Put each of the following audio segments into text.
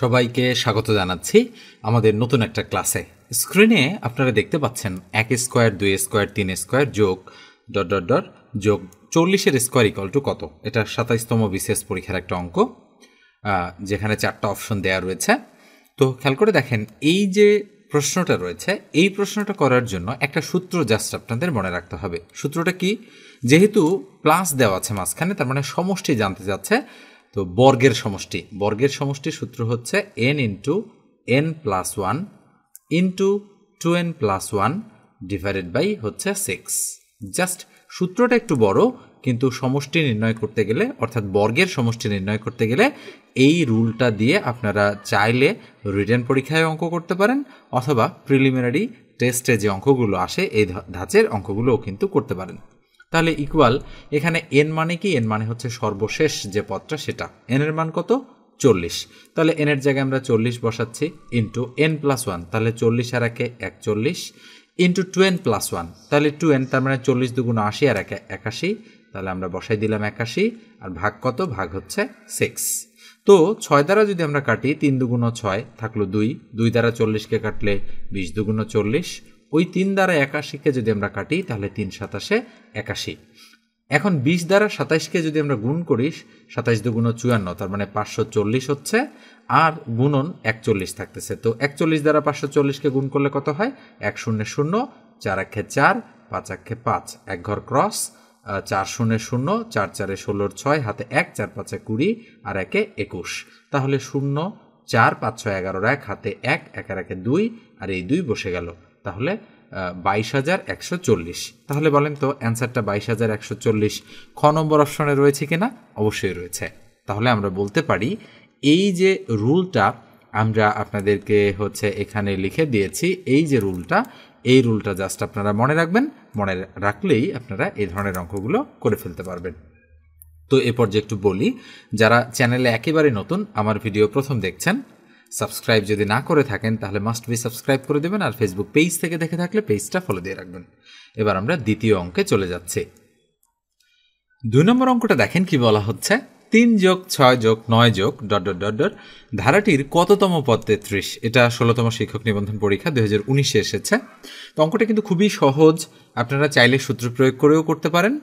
সবাইকে স্বাগত জানাচ্ছি আমাদের নতুন একটা ক্লাসে স্ক্রিনে আপনারা দেখতে পাচ্ছেন এক স্কোয়ার দুই স্কোয়ার তিন স্কোয়ার যোগ ডট ডট ডট যোগ চল্লিশের স্কোয়ার ইকল টু কত এটা সাতাইশতম বিশেষ পরীক্ষার একটা অঙ্ক যেখানে চারটা অপশন দেয়া রয়েছে তো খেয়াল করে দেখেন এই যে প্রশ্নটা রয়েছে এই প্রশ্নটা করার জন্য একটা সূত্র জাস্ট আপনাদের মনে রাখতে হবে সূত্রটা কি যেহেতু প্লাস দেওয়া আছে মাঝখানে তার মানে সমষ্টি জানতে যাচ্ছে তো বর্গের সমষ্টি বর্গের সমষ্টি সূত্র হচ্ছে N into N plus one into two N plus one divided by হচ্ছে সিক্স জাস্ট সূত্রটা একটু বড় কিন্তু সমষ্টি নির্ণয় করতে গেলে অর্থাৎ বর্গের সমষ্টি নির্ণয় করতে গেলে এই রুলটা দিয়ে আপনারা চাইলে রিটার্ন পরীক্ষায় অঙ্ক করতে পারেন অথবা প্রিলিমিনারি টেস্টে যে অঙ্কগুলো আসে এই ধাঁচের অঙ্কগুলোও কিন্তু করতে পারেন তাহলে ইকুয়াল এখানে এন মানে কি এন মানে হচ্ছে সর্বশেষ যে পথটা সেটা এন এর মান কত চল্লিশ তাহলে এন এর জায়গায় আমরা চল্লিশ বসাচ্ছি ইন্টু এন প্লাস ওয়ান তাহলে চল্লিশ আর একে একচল্লিশ into two N plus one তাহলে টু এন তার মানে চল্লিশ দুগুণ আশি আর একে একাশি তাহলে আমরা বসাই দিলাম একাশি আর ভাগ কত ভাগ হচ্ছে সিক্স তো ছয় দ্বারা যদি আমরা কাটি তিন দুগুণ ছয় থাকলো দুই দুই দ্বারা চল্লিশকে কাটলে বিশ দুগুণ চল্লিশ ওই তিন দ্বারা একাশিকে যদি আমরা কাটি তাহলে তিন সাতাশে একাশি এখন বিশ দ্বারা সাতাইশকে যদি আমরা গুণ করি সাতাইশ দুগুণ চুয়ান্ন তার মানে পাঁচশো চল্লিশ হচ্ছে আর গুণন একচল্লিশ থাকতেছে তো একচল্লিশ দ্বারা পাঁচশো চল্লিশকে গুণ করলে কত হয় এক শূন্য শূন্য চার একে চার পাঁচ একে পাঁচ এক ঘর ক্রস চার শূন্য শূন্য চার চারে ষোলোর ছয় হাতে এক চার পাঁচে কুড়ি আর একে একুশ তাহলে শূন্য চার পাঁচ ছয় এগারোর এক হাতে এক একের একে দুই আর এই দুই বসে গেল তাহলে বাইশ হাজার একশো চল্লিশ তাহলে বলেন তো অ্যান্সারটা বাইশ হাজার একশো চল্লিশ খ নম্বর অপশনে রয়েছে কিনা অবশ্যই রয়েছে তাহলে আমরা বলতে পারি এই যে রুলটা আমরা আপনাদেরকে হচ্ছে এখানে লিখে দিয়েছি এই যে রুলটা এই রুলটা জাস্ট আপনারা মনে রাখবেন মনে রাখলেই আপনারা এই ধরনের অঙ্কগুলো করে ফেলতে পারবেন তো এ পর্যায়ে একটু বলি যারা চ্যানেলে একেবারে নতুন আমার ভিডিও প্রথম দেখছেন সাবস্ক্রাইব যদি না করে থাকেন তাহলে মাস্ট বি সাবস্ক্রাইব করে দেবেন আর ফেসবুক পেজ থেকে দেখে থাকলে পেজটা ফলো দিয়ে রাখবেন এবার আমরা দ্বিতীয় অঙ্কে চলে যাচ্ছি দুই নম্বর অঙ্কটা দেখেন কি বলা হচ্ছে তিন যোগ ছয় যোগ নয় যোগ ডট ডট ডট ডট ধারাটির কততম পদ তেত্রিশ এটা ষোলোতম শিক্ষক নিবন্ধন পরীক্ষা দু হাজার উনিশে এসেছে তো অঙ্কটা কিন্তু খুবই সহজ আপনারা চাইলে সূত্র প্রয়োগ করেও করতে পারেন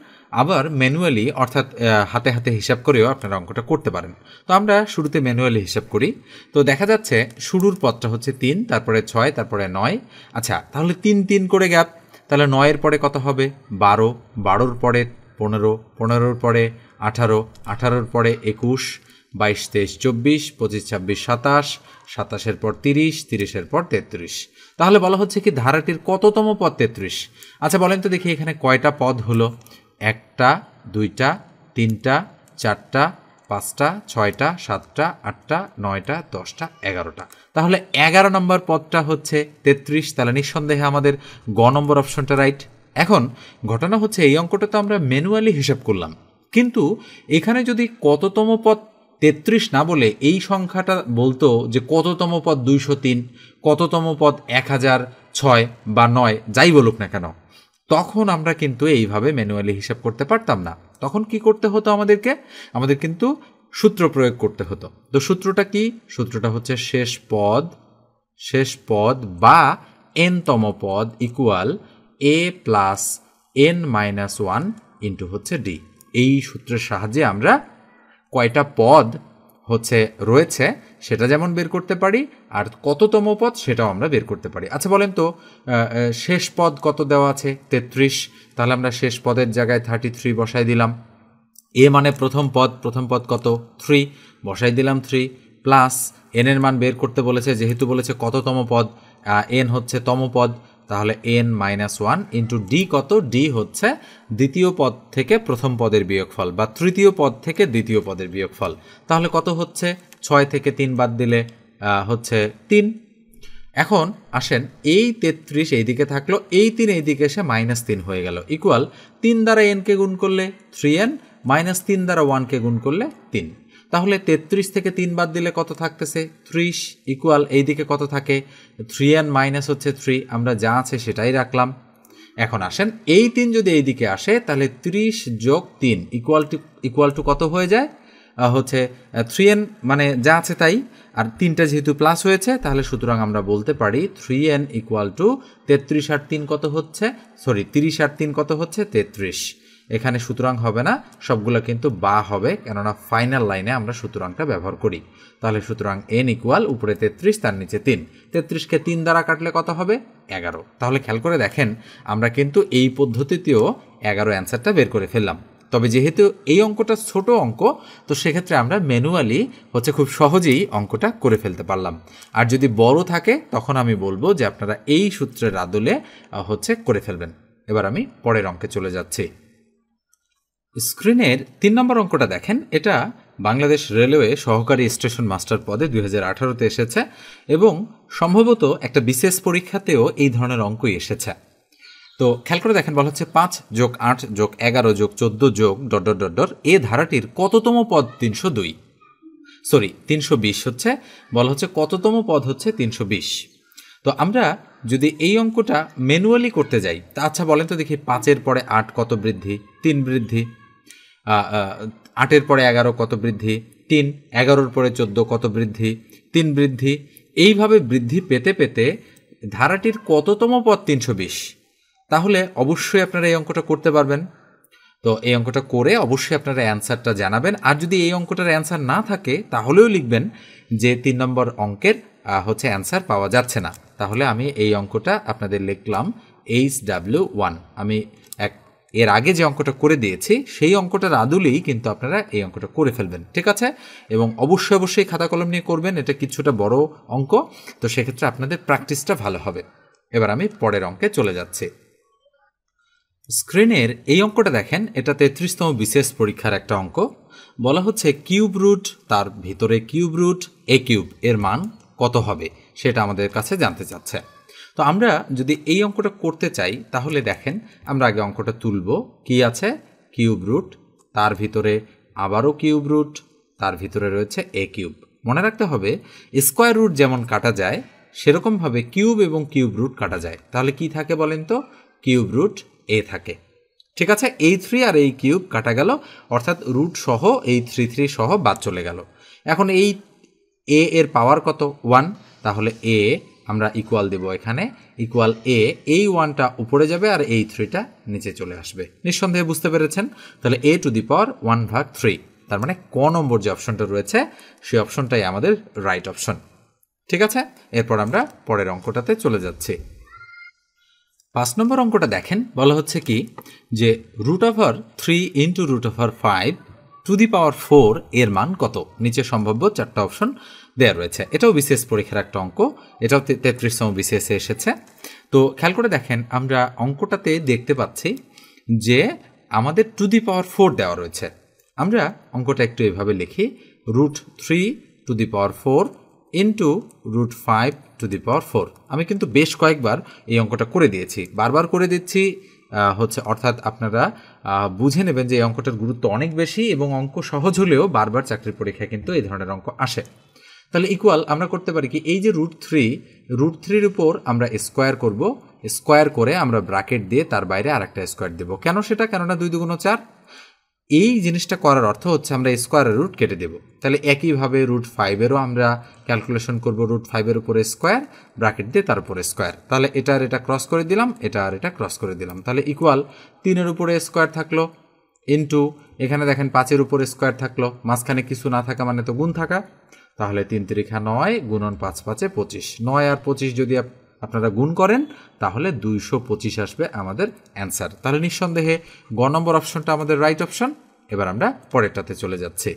আবার ম্যানুয়ালি অর্থাৎ হাতে হাতে হিসাব করেও আপনারা অঙ্কটা করতে পারেন তো আমরা শুরুতে ম্যানুয়ালি হিসাব করি তো দেখা যাচ্ছে শুরুর পথটা হচ্ছে তিন তারপরে ছয় তারপরে নয় আচ্ছা তাহলে তিন তিন করে গ্যাপ তাহলে নয়ের পরে কত হবে বারো বারোর পরে পনেরো পনেরোর পরে আঠারো আঠারোর পরে একুশ বাইশ তেইশ চব্বিশ পঁচিশ ছাব্বিশ সাতাশ সাতাশের পর তিরিশ তিরিশের পর তেত্রিশ তাহলে বলা হচ্ছে কি ধারাটির কততম পদ তেত্রিশ আচ্ছা বলেন তো দেখি এখানে কয়টা পদ হলো একটা দুইটা তিনটা চারটা পাঁচটা ছয়টা সাতটা আটটা নয়টা দশটা এগারোটা তাহলে এগারো নম্বর পদটা হচ্ছে তেত্রিশ তাহলে নিঃসন্দেহে আমাদের গ নম্বর অপশনটা রাইট এখন ঘটনা হচ্ছে এই অঙ্কটা তো আমরা ম্যানুয়ালি হিসাব করলাম কিন্তু এখানে যদি কততম পদ তেত্রিশ না বলে এই সংখ্যাটা বলতো যে কততম পদ দুইশো তিন কততম পদ এক হাজার ছয় বা নয় যাই বলুক না কেন তখন আমরা কিন্তু এইভাবে ম্যানুয়ালি হিসাব করতে পারতাম না তখন কি করতে হতো আমাদেরকে আমাদের কিন্তু সূত্র প্রয়োগ করতে হতো তো সূত্রটা কি সূত্রটা হচ্ছে শেষ পদ শেষ পদ বা এনতম পদ equal A plus N minus one into হচ্ছে ডি এই সূত্রের সাহায্যে আমরা কয়টা পদ হচ্ছে রয়েছে সেটা যেমন বের করতে পারি আর কততম পদ সেটাও আমরা বের করতে পারি আচ্ছা বলেন তো শেষ পদ কত দেওয়া আছে তেত্রিশ তাহলে আমরা শেষ পদের জায়গায় থার্টি থ্রি বসাই দিলাম এ মানে প্রথম পদ প্রথম পদ কত থ্রি বসাই দিলাম থ্রি প্লাস এনের মান বের করতে বলেছে যেহেতু বলেছে কততম পদ এন হচ্ছে তম পদ তাহলে N minus one into D কত ডি হচ্ছে দ্বিতীয় পদ থেকে প্রথম পদের বিয়োগফল বা তৃতীয় পদ থেকে দ্বিতীয় পদের বিয়োগফল তাহলে কত হচ্ছে ছয় থেকে তিন বাদ দিলে হচ্ছে তিন এখন আসেন এই তেত্রিশ এইদিকে থাকলো এই তিন এইদিকে এসে মাইনাস তিন হয়ে গেল ইকুয়াল তিন দ্বারা এনকে গুণ করলে থ্রি এন মাইনাস তিন দ্বারা ওয়ানকে গুণ করলে তিন তাহলে তেত্রিশ থেকে তিন বাদ দিলে কত থাকতেছে ত্রিশ ইকুয়াল এই দিকে কত থাকে থ্রি এন মাইনাস হচ্ছে থ্রি আমরা যা আছে সেটাই রাখলাম এখন আসেন এই তিন যদি এইদিকে আসে তাহলে ত্রিশ যোগ তিন ইকুয়াল টু ইকুয়াল টু কত হয়ে যায় হচ্ছে থ্রি এন মানে যা আছে তাই আর তিনটা যেহেতু প্লাস হয়েছে তাহলে সুতরাং আমরা বলতে পারি থ্রি এন ইকুয়াল টু তেত্রিশ আর তিন কত হচ্ছে সরি তিরিশ আর তিন কত হচ্ছে তেত্রিশ এখানে সুতরাং হবে না সবগুলো কিন্তু বা হবে কেননা ফাইনাল লাইনে আমরা সুতরাংটা ব্যবহার করি তাহলে সুতরাং এন ইকুয়াল উপরে তেত্রিশ তার নিচে তিন তেত্রিশকে তিন দ্বারা কাটলে কত হবে এগারো তাহলে খেয়াল করে দেখেন আমরা কিন্তু এই পদ্ধতিতেও এগারো অ্যান্সারটা বের করে ফেললাম তবে যেহেতু এই অঙ্কটা ছোট অঙ্ক তো সেক্ষেত্রে আমরা ম্যানুয়ালি হচ্ছে খুব সহজেই অঙ্কটা করে ফেলতে পারলাম আর যদি বড় থাকে তখন আমি বলবো যে আপনারা এই সূত্রের আদলে হচ্ছে করে ফেলবেন এবার আমি পরের অঙ্কে চলে যাচ্ছি স্ক্রিনের তিন নম্বর অঙ্কটা দেখেন এটা বাংলাদেশ রেলওয়ে সহকারী স্টেশন মাস্টার পদে দুই হাজার এসেছে এবং সম্ভবত একটা বিশেষ পরীক্ষাতেও এই ধরনের অঙ্কই এসেছে তো খেয়াল করে দেখেন বলা হচ্ছে পাঁচ যোগ আট যোগ এগারো যোগ চোদ্দ যোগ ডর ডর এ ধারাটির কততম পদ তিনশো দুই সরি তিনশো বিশ হচ্ছে বলা হচ্ছে কততম পদ হচ্ছে তিনশো বিশ তো আমরা যদি এই অঙ্কটা ম্যানুয়ালি করতে যাই তা আচ্ছা বলেন তো দেখি পাঁচের পরে আট কত বৃদ্ধি তিন বৃদ্ধি আটের পরে এগারো কত বৃদ্ধি তিন এগারোর পরে চোদ্দ কত বৃদ্ধি তিন বৃদ্ধি এইভাবে বৃদ্ধি পেতে পেতে ধারাটির কততম পদ তিনশো বিশ তাহলে অবশ্যই আপনারা এই অঙ্কটা করতে পারবেন তো এই অঙ্কটা করে অবশ্যই আপনারা অ্যান্সারটা জানাবেন আর যদি এই অঙ্কটার অ্যান্সার না থাকে তাহলেও লিখবেন যে তিন নম্বর অঙ্কের হচ্ছে অ্যান্সার পাওয়া যাচ্ছে না তাহলে আমি এই অঙ্কটা আপনাদের লিখলাম এইচ ডাব্লিউ ওয়ান আমি এক এর আগে যে অঙ্কটা করে দিয়েছি সেই অঙ্কটার আদলেই কিন্তু আপনারা এই অঙ্কটা করে ফেলবেন ঠিক আছে এবং অবশ্যই অবশ্যই খাতা কলম নিয়ে করবেন এটা কিছুটা বড় অঙ্ক তো সেক্ষেত্রে আপনাদের প্র্যাকটিসটা ভালো হবে এবার আমি পরের অঙ্কে চলে যাচ্ছি স্ক্রিনের এই অঙ্কটা দেখেন এটা তেত্রিশতম বিশেষ পরীক্ষার একটা অঙ্ক বলা হচ্ছে কিউব রুট তার ভিতরে কিউব রুট এ কিউব এর মান কত হবে সেটা আমাদের কাছে জানতে চাচ্ছে তো আমরা যদি এই অঙ্কটা করতে চাই তাহলে দেখেন আমরা আগে অঙ্কটা তুলব কি আছে কিউব রুট তার ভিতরে আবারও কিউব রুট তার ভিতরে রয়েছে এ কিউব মনে রাখতে হবে স্কোয়ার রুট যেমন কাটা যায় সেরকমভাবে কিউব এবং কিউব রুট কাটা যায় তাহলে কি থাকে বলেন তো কিউব রুট এ থাকে ঠিক আছে এই থ্রি আর এই কিউব কাটা গেল অর্থাৎ রুট সহ এই থ্রি থ্রি সহ বাদ চলে গেল এখন এই এ এর পাওয়ার কত ওয়ান তাহলে এ আমরা ইকুয়াল দেব এখানে ইকুয়াল এ এই ওয়ানটা উপরে যাবে আর এই থ্রিটা নিচে চলে আসবে নিঃসন্দেহে বুঝতে পেরেছেন তাহলে A to the power one ভাগ থ্রি তার মানে ক নম্বর যে অপশনটা রয়েছে সেই অপশনটাই আমাদের রাইট অপশন ঠিক আছে এরপর আমরা পরের অঙ্কটাতে চলে যাচ্ছি পাঁচ নম্বর অঙ্কটা দেখেন বলা হচ্ছে কি যে root over three into root over five to the power four এর মান কত নিচে সম্ভাব্য চারটা অপশন দেওয়া রয়েছে এটাও বিশেষ পরীক্ষার একটা অঙ্ক এটাও তেত্রিশতম বিশেষে এসেছে তো খেয়াল করে দেখেন আমরা অঙ্কটাতে দেখতে পাচ্ছি যে আমাদের টু দি পাওয়ার ফোর দেওয়া রয়েছে আমরা অঙ্কটা একটু এভাবে লিখি root three to the power four into root five to the power four আমি কিন্তু বেশ কয়েকবার এই অঙ্কটা করে দিয়েছি বারবার করে দিচ্ছি হচ্ছে অর্থাৎ আপনারা বুঝে নেবেন যে এই অঙ্কটার গুরুত্ব অনেক বেশি এবং অঙ্ক সহজ হলেও বারবার চাকরির পরীক্ষায় কিন্তু এই ধরনের অঙ্ক আসে তাহলে ইকুয়াল আমরা করতে পারি কি এই যে রুট থ্রি রুট থ্রির উপর আমরা স্কোয়ার করব স্কোয়ার করে আমরা ব্র্যাকেট দিয়ে তার বাইরে আরেকটা স্কোয়ার দেব কেন সেটা কেননা দুই দুগুণ চার এই জিনিসটা করার অর্থ হচ্ছে আমরা স্কোয়ারের রুট কেটে দেব তাহলে একইভাবে রুট ফাইভেরও আমরা ক্যালকুলেশন করব রুট ফাইভের উপরে স্কোয়ার ব্র্যাকেট দিয়ে তার উপরে স্কোয়ার তাহলে এটা আর এটা ক্রস করে দিলাম এটা আর এটা ক্রস করে দিলাম তাহলে ইকুয়াল তিনের উপরে স্কোয়ার থাকলো ইন্টু এখানে দেখেন পাঁচের উপরে স্কোয়ার থাকলো মাঝখানে কিছু না থাকা মানে তো গুণ থাকা তাহলে তিন তিরিখা নয় গুণন পাঁচ পাঁচে পঁচিশ নয় আর পঁচিশ যদি আপনারা গুণ করেন তাহলে দুইশো পঁচিশ আসবে আমাদের অ্যান্সার তাহলে নিঃসন্দেহে গ নম্বর অপশনটা আমাদের রাইট অপশন এবার আমরা পরেরটাতে চলে যাচ্ছি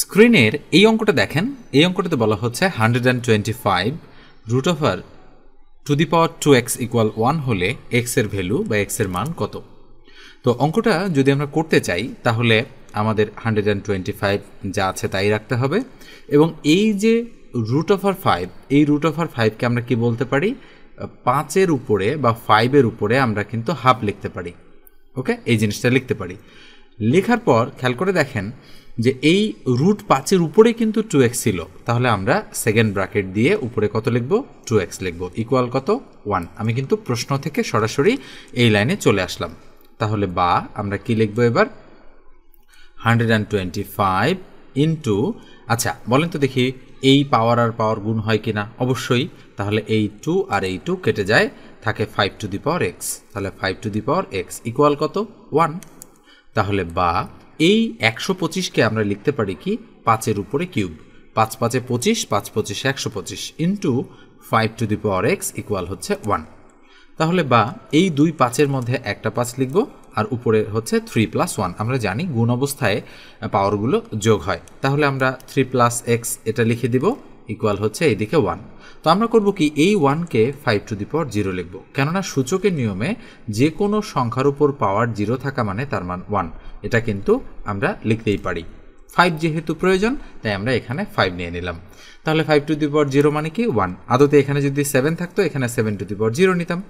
স্ক্রিনের এই অঙ্কটা দেখেন এই অঙ্কটাতে বলা হচ্ছে hundred and twenty five root over to the power two x equal one হলে এক্সের ভ্যালু বা এক্সের মান কত তো অঙ্কটা যদি আমরা করতে চাই তাহলে আমাদের হান্ড্রেড অ্যান্ড টোয়েন্টি ফাইভ যা আছে তাই রাখতে হবে এবং এই যে রুট ওভার ফাইভ এই রুট ওভার ফাইভকে আমরা কি বলতে পারি পাঁচের উপরে বা ফাইভের উপরে আমরা কিন্তু হাফ লিখতে পারি ওকে এই জিনিসটা লিখতে পারি লেখার পর খেয়াল করে দেখেন যে এই রুট পাঁচের উপরে কিন্তু টু এক্স ছিল তাহলে আমরা সেকেন্ড ব্র্যাকেট দিয়ে উপরে কত লিখব টু এক্স লিখব ইকুয়াল কত ওয়ান আমি কিন্তু প্রশ্ন থেকে সরাসরি এই লাইনে চলে আসলাম তাহলে বা আমরা কি লিখবো এবার hundred and twenty five into আচ্ছা বলেন তো দেখি এই পাওয়ার আর পাওয়ার গুণ হয় কি না অবশ্যই তাহলে এই টু আর এই টু কেটে যায় থাকে five to the power x তাহলে five to the power x equal কত ওয়ান তাহলে বা এই একশো পঁচিশকে আমরা লিখতে পারি কি পাঁচের উপরে কিউব পাঁচ পাঁচে পঁচিশ পাঁচ পঁচিশ একশো পঁচিশ into five to the power x equal হচ্ছে ওয়ান তাহলে বা এই দুই পাঁচের মধ্যে একটা পাঁচ লিখব আর উপরে হচ্ছে থ্রি প্লাস ওয়ান আমরা জানি গুণ অবস্থায় পাওয়ারগুলো যোগ হয় তাহলে আমরা থ্রি প্লাস এক্স এটা লিখে দিব ইকুয়াল হচ্ছে এদিকে ওয়ান তো আমরা করব কি এই ওয়ানকে five to the power zero লিখব কেননা সূচকের নিয়মে যে কোনো সংখ্যার উপর পাওয়ার জিরো থাকা মানে তার মান ওয়ান এটা কিন্তু আমরা লিখতেই পারি ফাইভ যেহেতু প্রয়োজন তাই আমরা এখানে ফাইভ নিয়ে নিলাম তাহলে five to the power zero মানে কি ওয়ান আদতে এখানে যদি সেভেন থাকতো এখানে seven to the power zero নিতাম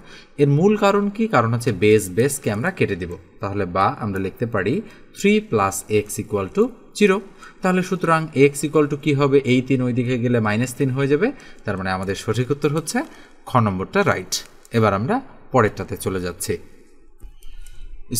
এর মূল কারণ কি কারণ হচ্ছে বেস বেসকে আমরা কেটে দিব তাহলে বা আমরা লিখতে পারি three plus x equal to zero তাহলে সুতরাং এক্স ইকুয়াল টু কী হবে এই তিন ওই দিকে গেলে মাইনাস তিন হয়ে যাবে তার মানে আমাদের সঠিক উত্তর হচ্ছে খ নম্বরটা রাইট এবার আমরা পরেরটাতে চলে যাচ্ছি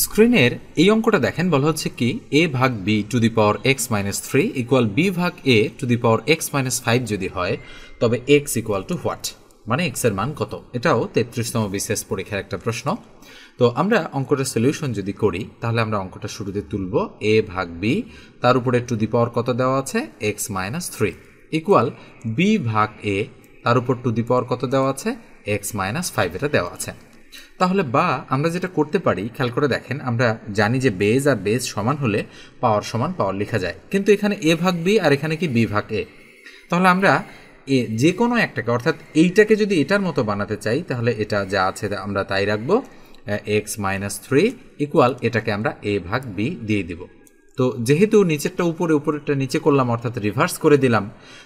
স্ক্রিনের এই অঙ্কটা দেখেন বলা হচ্ছে কি এ ভাগ B to the power x minus three equal B ভাগ A to the power x minus five যদি হয় তবে এক্স ইকুয়াল টু হোয়াট মানে এক্সের মান কত এটাও তেত্রিশতম বিশেষ পরীক্ষার একটা প্রশ্ন তো আমরা অঙ্কটার সলিউশন যদি করি তাহলে আমরা অঙ্কটা শুরুতে তুলব এ ভাগ বি তার উপরে টু দি পাওয়ার কত দেওয়া আছে x minus three equal B ভাগ এ তার উপর টু দি পাওয়ার কত দেওয়া আছে এক্স মাইনাস ফাইভ এটা দেওয়া আছে তাহলে বা আমরা যেটা করতে পারি খেয়াল করে দেখেন আমরা জানি যে বেজ আর বেজ সমান হলে পাওয়ার সমান পাওয়ার লেখা যায় কিন্তু এখানে এ ভাগ বি আর এখানে কি বি ভাগ এ তাহলে আমরা এ যে কোনো একটাকে অর্থাৎ এইটাকে যদি এটার মতো বানাতে চাই তাহলে এটা যা আছে আমরা তাই রাখবো এক্স মাইনাস থ্রি ইকুয়াল এটাকে আমরা এ ভাগ বি দিয়ে দিব তো যেহেতু নিচেরটা উপরে উপরেরটা নিচে করলাম অর্থাৎ রিভার্স করে দিলাম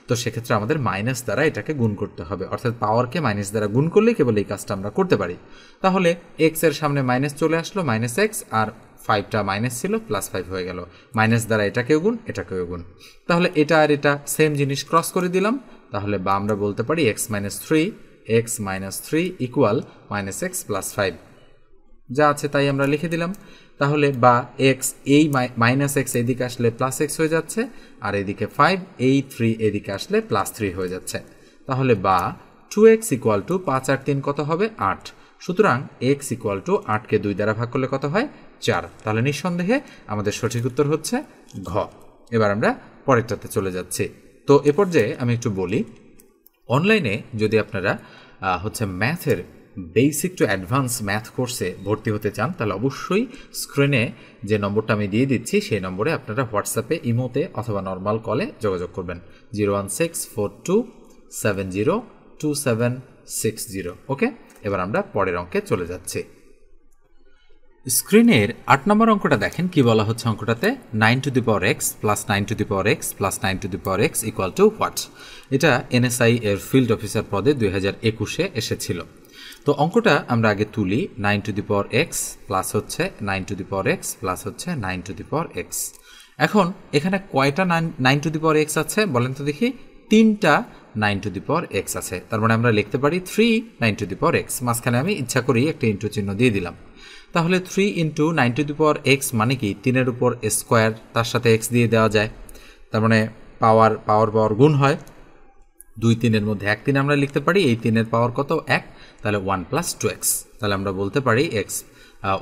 তো সেক্ষেত্রে আমাদের মাইনাস দ্বারা এটাকে গুণ করতে হবে অর্থাৎ পাওয়ারকে মাইনাস দ্বারা গুণ করলেই কেবল এই কাজটা আমরা করতে পারি তাহলে এক্স এর সামনে মাইনাস চলে আসলো মাইনাস এক্স আর ফাইভটা মাইনাস ছিল প্লাস ফাইভ হয়ে গেল মাইনাস দ্বারা এটাকেও গুণ এটাকেও গুণ তাহলে এটা আর এটা সেম জিনিস ক্রস করে দিলাম তাহলে বা আমরা বলতে পারি x minus three x minus three equal minus x plus five যা আছে তাই আমরা লিখে দিলাম তাহলে বা এক্স এই মাইনাস এক্স এদিকে আসলে প্লাস এক্স হয়ে যাচ্ছে আর এদিকে ফাইভ এই থ্রি এদিকে আসলে প্লাস থ্রি হয়ে যাচ্ছে তাহলে বা টু এক্স ইকুয়াল টু পাঁচ আর তিন কত হবে আট সুতরাং এক্স ইকুয়াল টু আটকে দুই দ্বারা ভাগ করলে কত হয় চার তাহলে নিঃসন্দেহে আমাদের সঠিক উত্তর হচ্ছে ঘ এবার আমরা পরেরটাতে চলে যাচ্ছি তো এ পর্যায়ে আমি একটু বলি অনলাইনে যদি আপনারা হচ্ছে ম্যাথের বেসিক টু অ্যাডভান্স ম্যাথ কোর্সে ভর্তি হতে চান তাহলে অবশ্যই স্ক্রিনে যে নম্বরটা আমি দিয়ে দিচ্ছি সেই নম্বরে আপনারা হোয়াটসঅ্যাপে ইমোতে অথবা নর্মাল কলে যোগাযোগ করবেন zero one six four two seven zero two seven six zero okay এবার আমরা পরের অঙ্কে চলে যাচ্ছি স্ক্রিনের আট নম্বর অঙ্কটা দেখেন কি বলা হচ্ছে অঙ্কটাতে nine to the power x plus nine to the power x plus nine to the power x equal to what এটা এনএসআই এর ফিল্ড অফিসার পদে দুই হাজার একুশে এসেছিল তো অঙ্কটা আমরা আগে তুলি nine to the power x plus হচ্ছে nine to the power x plus হচ্ছে nine to the power x এখন এখানে কয়টা nine nine to the power x আছে বলেন তো দেখি তিনটা nine to the power x আছে তার মানে আমরা লিখতে পারি three nine to the power x মাঝখানে আমি ইচ্ছা করি একটা ইন্টু চিহ্ন দিয়ে দিলাম তাহলে three into nine to the power x মানে কি তিনের উপর স্কোয়ার তার সাথে এক্স দিয়ে দেওয়া যায় তার মানে পাওয়ার পাওয়ার পাওয়ার গুণ হয় দুই তিনের মধ্যে এক তিন আমরা লিখতে পারি এই তিনের পাওয়ার কত এক তাহলে ওয়ান প্লাস টু এক্স তাহলে আমরা বলতে পারি এক্স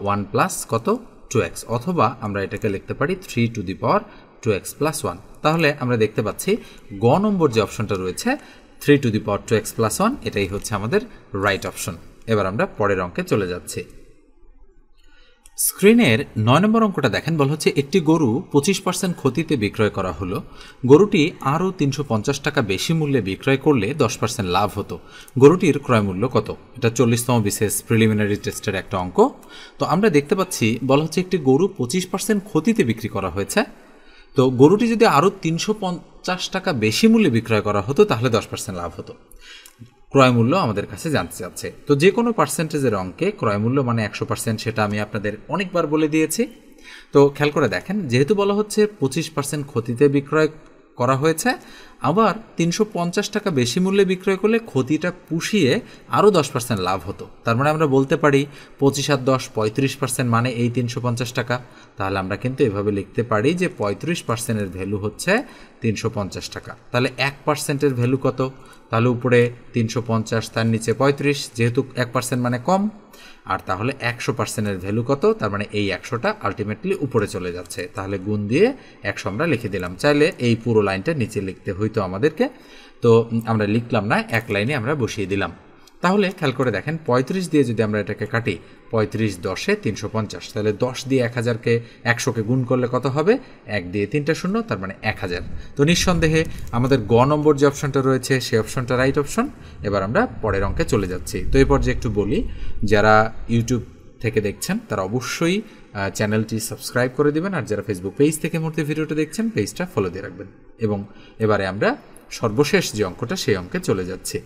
ওয়ান প্লাস কত টু এক্স অথবা আমরা এটাকে লিখতে পারি three to the power two x plus one তাহলে আমরা দেখতে পাচ্ছি গ নম্বর যে অপশনটা রয়েছে three to the power two x plus one এটাই হচ্ছে আমাদের রাইট অপশন এবার আমরা পরের অঙ্কে চলে যাচ্ছি স্ক্রিনের নয় নম্বর অঙ্কটা দেখেন বল হচ্ছে একটি গরু পঁচিশ পার্সেন্ট ক্ষতিতে বিক্রয় করা হলো গরুটি আরও তিনশো পঞ্চাশ টাকা বেশি মূল্যে বিক্রয় করলে দশ পার্সেন্ট লাভ হতো গরুটির ক্রয় মূল্য কত এটা চল্লিশতম বিশেষ প্রিলিমিনারি টেস্টের একটা অঙ্ক তো আমরা দেখতে পাচ্ছি বলা হচ্ছে একটি গরু পঁচিশ পার্সেন্ট ক্ষতিতে বিক্রি করা হয়েছে তো গরুটি যদি আরও তিনশো পঞ্চাশ টাকা বেশি মূল্যে বিক্রয় করা হতো তাহলে দশ পার্সেন্ট লাভ হতো ক্রয়মূল্য আমাদের কাছে জানতে চাচ্ছে তো যে কোনো পার্সেন্টেজের অঙ্কে ক্রয়মূল্য মানে একশো পার্সেন্ট সেটা আমি আপনাদের অনেকবার বলে দিয়েছি তো খেয়াল করে দেখেন যেহেতু বলা হচ্ছে পঁচিশ পার্সেন্ট ক্ষতিতে বিক্রয় করা হয়েছে আবার তিনশো পঞ্চাশ টাকা বেশি মূল্যে বিক্রয় করলে ক্ষতিটা পুষিয়ে আরও দশ পার্সেন্ট লাভ হতো তার মানে আমরা বলতে পারি পঁচিশ আর দশ পঁয়ত্রিশ পার্সেন্ট মানে এই তিনশো পঞ্চাশ টাকা তাহলে আমরা কিন্তু এভাবে লিখতে পারি যে পঁয়ত্রিশ পার্সেন্টের ভ্যালু হচ্ছে তিনশো পঞ্চাশ টাকা তাহলে এক পার্সেন্টের ভ্যালু কত তাহলে উপরে তিনশো পঞ্চাশ তার নিচে পঁয়ত্রিশ যেহেতু এক পার্সেন্ট মানে কম আর তাহলে একশো পার্সেন্টের ভ্যালু কত তার মানে এই একশোটা আলটিমেটলি উপরে চলে যাচ্ছে তাহলে গুণ দিয়ে একশো আমরা লিখে দিলাম চাইলে এই পুরো লাইনটা নিচে লিখতে হইতো আমাদেরকে তো আমরা লিখলাম না এক লাইনে আমরা বসিয়ে দিলাম তাহলে খেয়াল করে দেখেন পঁয়ত্রিশ দিয়ে যদি আমরা এটাকে কাটি পঁয়ত্রিশ দশে তিনশো পঞ্চাশ তাহলে দশ দিয়ে এক হাজারকে একশোকে গুণ করলে কত হবে এক দিয়ে তিনটা শূন্য তার মানে এক হাজার তো নিঃসন্দেহে আমাদের গ নম্বর যে অপশনটা রয়েছে সেই অপশনটা রাইট অপশন এবার আমরা পরের অঙ্কে চলে যাচ্ছি তো এরপর পর্যায়ে একটু বলি যারা ইউটিউব থেকে দেখছেন তারা অবশ্যই চ্যানেলটি সাবস্ক্রাইব করে দেবেন আর যারা ফেসবুক পেজ থেকে মধ্যে ভিডিওটা দেখছেন পেজটা ফলো দিয়ে রাখবেন এবং এবারে আমরা সর্বশেষ যে অঙ্কটা সেই অঙ্কে চলে যাচ্ছি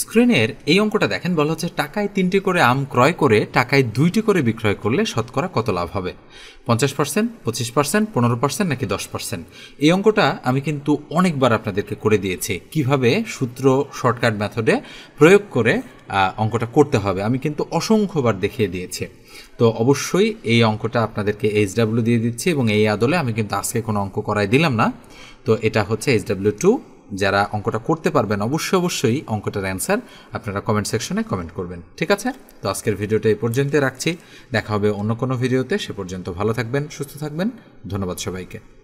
স্ক্রিনের এই অঙ্কটা দেখেন বলা হচ্ছে টাকায় তিনটি করে আম ক্রয় করে টাকায় দুইটি করে বিক্রয় করলে শতকরা কত লাভ হবে পঞ্চাশ পার্সেন্ট পঁচিশ পার্সেন্ট পনেরো পার্সেন্ট নাকি দশ পার্সেন্ট এই অঙ্কটা আমি কিন্তু অনেকবার আপনাদেরকে করে দিয়েছি কিভাবে সূত্র শর্টকাট মেথডে প্রয়োগ করে অঙ্কটা করতে হবে আমি কিন্তু অসংখ্যবার দেখিয়ে দিয়েছি তো অবশ্যই এই অঙ্কটা আপনাদেরকে এইচ ডাব্লিউ দিয়ে দিচ্ছি এবং এই আদলে আমি কিন্তু আজকে কোনো অঙ্ক করাই দিলাম না তো এটা হচ্ছে এইচ ডাব্লিউ টু যারা অঙ্কটা করতে পারবেন অবশ্যই অবশ্যই অঙ্কটার অ্যান্সার আপনারা কমেন্ট সেকশনে কমেন্ট করবেন ঠিক আছে তো আজকের ভিডিওটা এই পর্যন্তই রাখছি দেখা হবে অন্য কোনো ভিডিওতে সে পর্যন্ত ভালো থাকবেন সুস্থ থাকবেন ধন্যবাদ সবাইকে